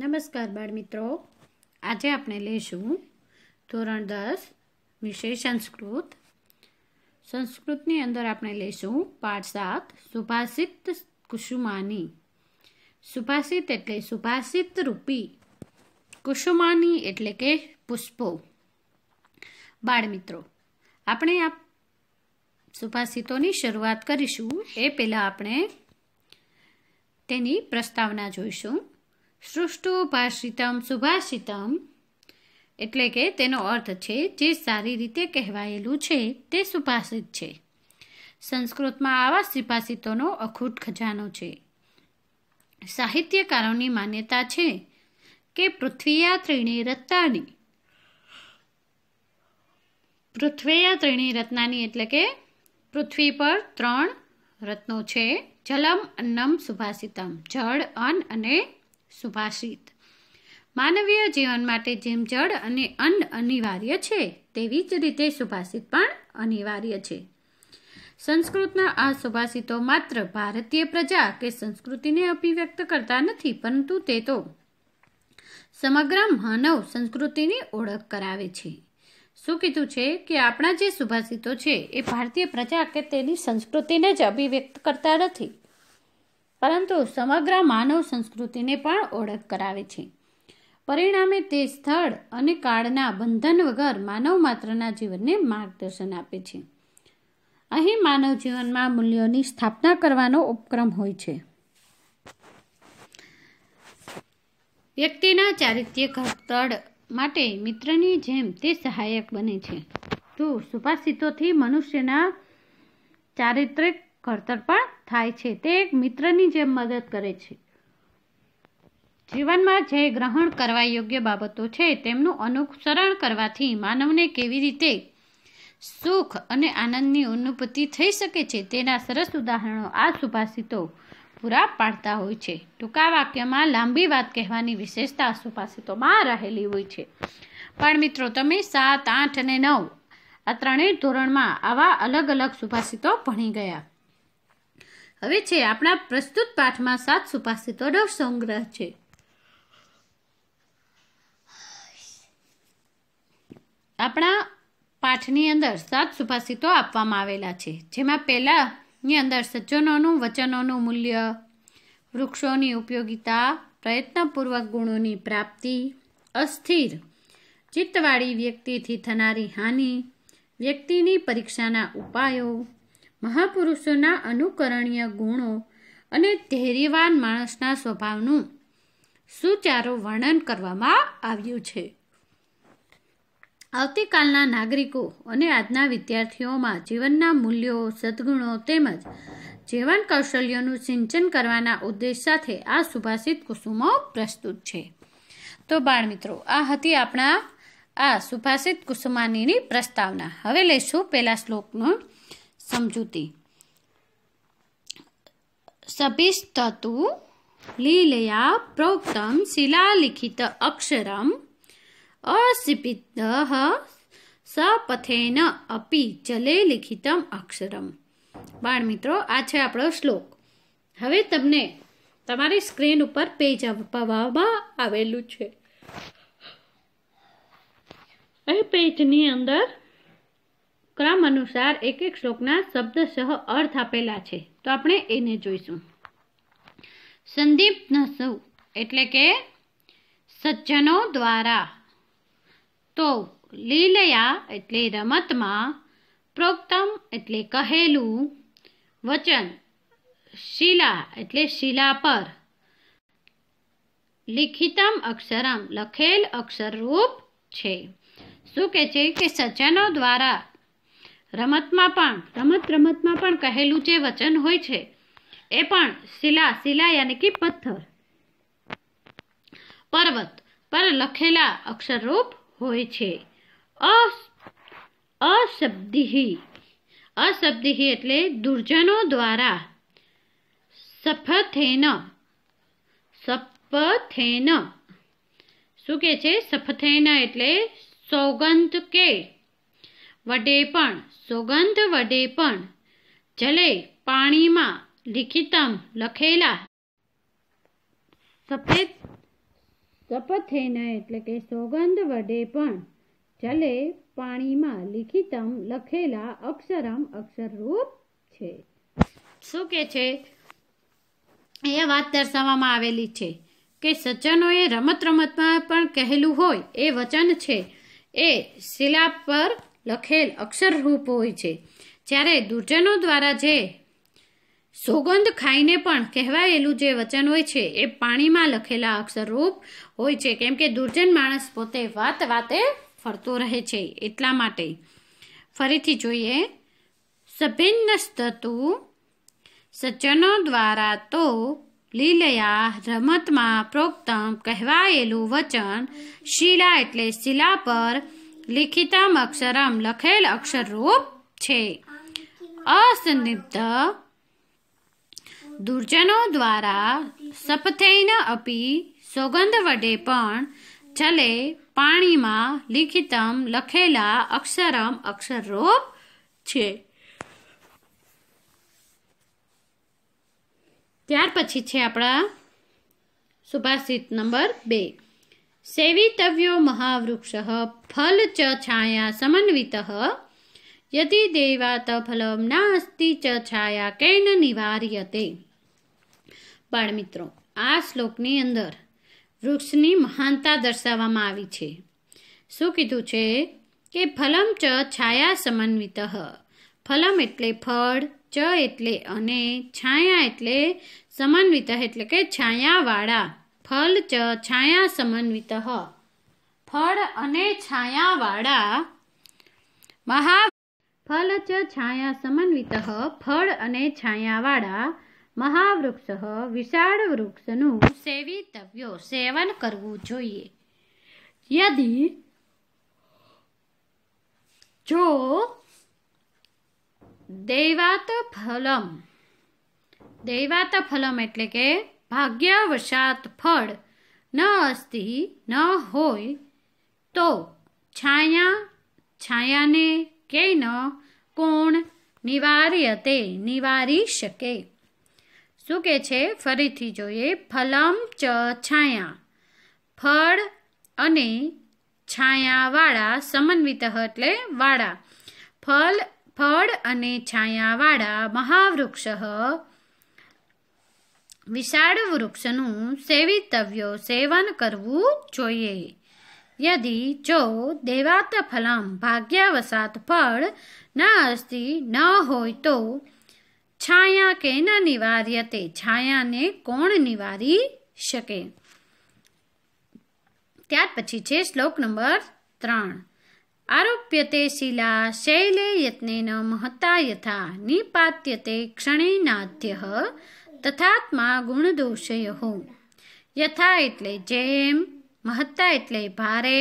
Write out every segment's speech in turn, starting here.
નમસ્કાર બાળ મિત્રો આજે આપણે લઈશું ધોરણ દસ વિષય સંસ્કૃત સંસ્કૃતની અંદર આપણે લઈશું પાઠ સાત સુભાષિત કુસુમાની સુભાષિત એટલે સુભાષિત રૂપી કુસુમાની એટલે કે પુષ્પો બાળ મિત્રો આપણે આ સુભાષિતોની શરૂઆત કરીશું એ પહેલાં આપણે તેની પ્રસ્તાવના જોઈશું સૃષ્ટુભાષિતમ સુભાષિતમ એટલે કે તેનો અર્થ છે જે સારી રીતે કહેવાયેલું છે તે સુભાષિત છે સંસ્કૃતમાં આવા સુભાષિતોનો અખૂટ ખજાનો છે સાહિત્યકારોની માન્યતા છે કે પૃથ્વીયા ત્રીણી રત્નાની પૃથ્વીયા ત્રીણી રત્નાની એટલે કે પૃથ્વી પર ત્રણ રત્નો છે જલમ અન્નમ સુભાષિતમ જળ અન્ન અને સુભાષિત માનવીય જીવન માટે જેમ જળ અને અન્ન અનિવાર્ય છે તેવી જ રીતે સુભાષિત પણ અનિવાર્ય છે સંસ્કૃતના આ સુભાષિતો માત્ર ભારતીય પ્રજા કે સંસ્કૃતિને અભિવ્યક્ત કરતા નથી પરંતુ તે તો સમગ્ર માનવ સંસ્કૃતિની ઓળખ કરાવે છે શું કીધું છે કે આપણા જે સુભાષિતો છે એ ભારતીય પ્રજા કે તેની સંસ્કૃતિને જ અભિવ્યક્ત કરતા નથી પરંતુ સમગ્ર માનવ સંસ્કૃતિને પણ ઓળખ કરાવે છે પરિણામે તે સ્થળ અને કાળના બંધન વગર માનવ માત્રના જીવનને માર્ગદર્શન આપે છે અહીં માનવ જીવનમાં મૂલ્યોની સ્થાપના કરવાનો ઉપક્રમ હોય છે વ્યક્તિના ચારિત્ય ઘડતર માટે મિત્રની જેમ તે સહાયક બને છે તો સુભાષિતોથી મનુષ્યના ચારિત્રિક ઘડતર પણ થાય છે તે એક મિત્રની જેમ મદદ કરે છે જીવનમાં જે ગ્રહણ કરવા યોગ્ય બાબતો છે તેમનું અનુસરણ કરવાથી માનવને કેવી રીતે સુખ અને આનંદની અનુભૂતિ થઈ શકે છે તેના સરસ ઉદાહરણો આ સુભાષિતો પૂરા પાડતા હોય છે ટૂંકા વાક્યમાં લાંબી વાત કહેવાની વિશેષતા સુભાષિતોમાં રહેલી હોય છે પણ મિત્રો તમે સાત આઠ અને નવ આ ત્રણેય ધોરણમાં આવા અલગ અલગ સુભાષિતો ભણી ગયા હવે છે આપણા પ્રસ્તુત પાઠમાં સાત સુભાષિતોનો સંગ્રહ છે આપણા પાઠની અંદર સાત સુભાષિતો આપવામાં આવેલા છે જેમાં પહેલાંની અંદર સજ્જનોનું વચનોનું મૂલ્ય વૃક્ષોની ઉપયોગિતા પ્રયત્નપૂર્વક ગુણોની પ્રાપ્તિ અસ્થિર ચિત્તવાળી વ્યક્તિથી થનારી હાનિ વ્યક્તિની પરીક્ષાના ઉપાયો મહાપુરુષોના અનુકરણીય ગુણો અને ધૈર્યવાન માણસના સ્વભાવનું સુચારું વર્ણન કરવામાં આવ્યું છે આવતીકાલના નાગરિકો અને આજના વિદ્યાર્થીઓમાં જીવનના મૂલ્યો સદગુણો તેમજ જીવન કૌશલ્યોનું સિંચન કરવાના ઉદ્દેશ સાથે આ સુભાષિત કુસુમો પ્રસ્તુત છે તો બાળ મિત્રો આ હતી આપણા આ સુભાષિત કુસુમાનીની પ્રસ્તાવના હવે લઈશું પહેલા શ્લોકનું સમજૂતી સભિસ્તતુ લીલયા પ્રોક્તમ શિલાલિખિત અક્ષરમ અસિપિદ્ધ સપથેન અપી જલે લિખિત અક્ષરમ બાળ મિત્રો આ છે આપણો શ્લોક હવે તમને તમારી સ્ક્રીન ઉપર પેજ આપવામાં આવેલું છે એ પેજની અંદર ક્રમ અનુસાર એક એક શ્લોકના શબ્દશઃ અર્થ આપેલા છે તો આપણે એને જોઈશું સંદીપ નસુ એટલે કે સજ્જનો દ્વારા તો લીલયા એટલે રમતમાં પ્રોક્તમ એટલે કહેલું વચન શિલા એટલે શિલા પર લિખિતમ અક્ષરમ લખેલ અક્ષરરૂપ છે શું કહે છે કે સજ્જનો દ્વારા રમતમાં પણ રમત રમતમાં પણ કહેલું જે વચન હોય છે એ પણ શિલા શિલા યાની કે પથ્થર પર્વત પર લખેલા અક્ષરરૂપ હોય છે અશબ્દિહી અશબ્દિહી એટલે દુર્જનો દ્વારા સફથેન સપથેન શું કે છે સફથેન એટલે સૌગંધ કે વડે પણ સુગંધ વડે પણ જલે પાણીમાં લિખિતમ લખેલા સફેદ સપથેના એટલે કે સોગંધ વડે પણ જલે પાણીમાં લિખિતમ લખેલા અક્ષરમ અક્ષરરૂપ છે શું કે છે એ વાત દર્શાવવામાં આવેલી છે કે સજ્જનોએ રમત રમતમાં પણ કહેલું હોય એ વચન છે એ શિલા પર લખેલ અક્ષરરૂપ હોય છે જ્યારે દુર્જનો દ્વારા જે સોગંદ ખાઈને પણ કહેવાયેલું જે વચન હોય છે એ પાણીમાં લખેલા અક્ષરરૂપ હોય છે કેમ કે દુર્જન માણસ પોતે વાત વાતે ફરતો રહે છે એટલા માટે ફરીથી જોઈએ સભિન્ન સભિન્નસ્તુ સજ્જનો દ્વારા તો લીલયા રમતમાં પ્રોક્તમ કહેવાયેલું વચન શિલા એટલે શિલા પર લિખિતમ અક્ષરમ લખેલ અક્ષરરૂપ છે અસંદિગ્ધ દુર્જનો દ્વારા સપથૈન અપી સોગંધ વડે પણ ચલે પાણીમાં લિખિતમ લખેલા અક્ષરમ અક્ષરરૂપ છે ત્યાર પછી છે આપણા સુભાષિત નંબર બે સેવિતવ્યો મહાવૃક્ષ ફલ ચ છાયા સમન્વિત યદિ દેવાત ફલમ નાસ્તિ ચ છાયા કેન નિવાર્યતે બાળમિત્રો આ શ્લોકની અંદર વૃક્ષની મહાનતા દર્શાવવામાં આવી છે શું કીધું છે કે ફલમ ચ છાયા સમન્વિત ફલમ એટલે ફળ ચ એટલે અને છાયા એટલે સમન્વિત એટલે કે છાયાવાળા ફલ ચ છાયા સમન્વિત ફળ અને છાયાવાળા મહા ફલ ચ છાયા સમન્વિત ફળ અને છાયાવાળા મહાવૃક્ષ વિશાળ વૃક્ષનું સેવિતવ્યો સેવન કરવું જોઈએ યદિ જો દૈવાત ફલમ દૈવાત ફલમ એટલે કે ભાગ્યવશાત ફળ ન અસ્તિ ન હોય તો છાયા છાયાને કે ન કોણ નિવાર્યતે નિવારી શકે શું કે છે ફરીથી જોઈએ ફલમ ચ છાયા ફળ અને છાયાવાળા સમન્વિત એટલે વાળા ફળ ફળ અને છાયાવાળા મહાવૃક્ષ વિશાળ વૃક્ષનું સેવિતવ્યો સેવન કરવું જોઈએ યદિ જો દેવાત ફલમ ભાગ્યાવસાત ફળ ન અસ્તિ ન હોય તો છાયા કેન નિવાર્ય તે છાયાને કોણ નિવારી શકે ત્યાર પછી છે શ્લોક નંબર ત્રણ આરોપ્યતે શિલા શૈલે યત્નેન મહતા યથા નિપાત્યતે ક્ષણેનાદ્ય તથાત્મા ગુણ દોષય ગુણદોષયો યથા એટલે જેમ મહત્તા એટલે ભારે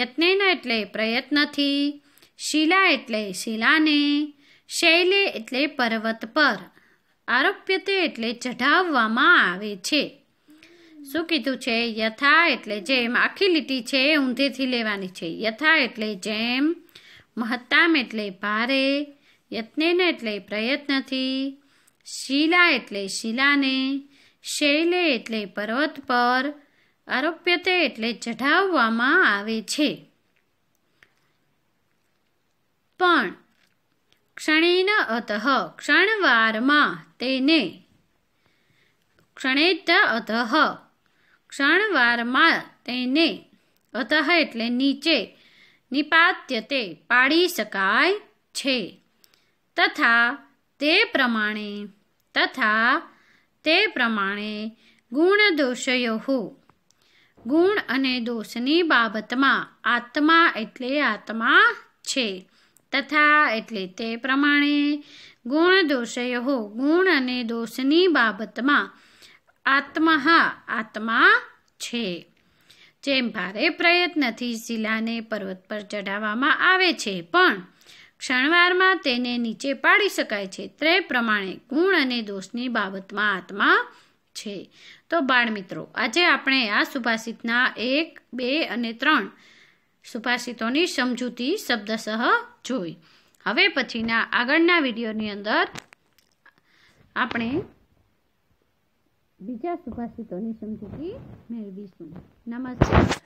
યત્નેના એટલે પ્રયત્નથી શિલા એટલે શિલાને શૈલે એટલે પર્વત પર આરોપ્યતે એટલે ચઢાવવામાં આવે છે શું કીધું છે યથા એટલે જેમ આખી લીટી છે ઊંધેથી લેવાની છે યથા એટલે જેમ મહત્તામ એટલે ભારે યત્નેન એટલે પ્રયત્નથી શિલા એટલે શિલાને શૈલે એટલે પર્વત પર આરોપ્યતે એટલે ચઢાવવામાં આવે છે પણ ક્ષણેન અતઃ ક્ષણવારમાં તેને ક્ષણેત અતઃ ક્ષણવારમાં તેને અતઃ એટલે નીચે નિપાત્ય તે પાડી શકાય છે તથા તે પ્રમાણે તથા તે પ્રમાણે ગુણ દોષયો ગુણ અને દોષની બાબતમાં આત્મા એટલે આત્મા છે તથા એટલે તે પ્રમાણે ગુણ દોષયો ગુણ અને દોષની બાબતમાં આત્મહ આત્મા છે જેમ ભારે પ્રયત્નથી શિલાને પર્વત પર ચઢાવવામાં આવે છે પણ ક્ષણવારમાં તેને નીચે પાડી શકાય છે તે પ્રમાણે ગુણ અને દોષની બાબતમાં આત્મા છે તો મિત્રો આજે આપણે આ સુભાષિતના એક બે અને ત્રણ સુભાષિતોની સમજૂતી શબ્દશઃ જોઈ હવે પછીના આગળના વિડીયોની અંદર આપણે બીજા સુભાષિતોની સમજૂતી મેળવીશું નમસ્કાર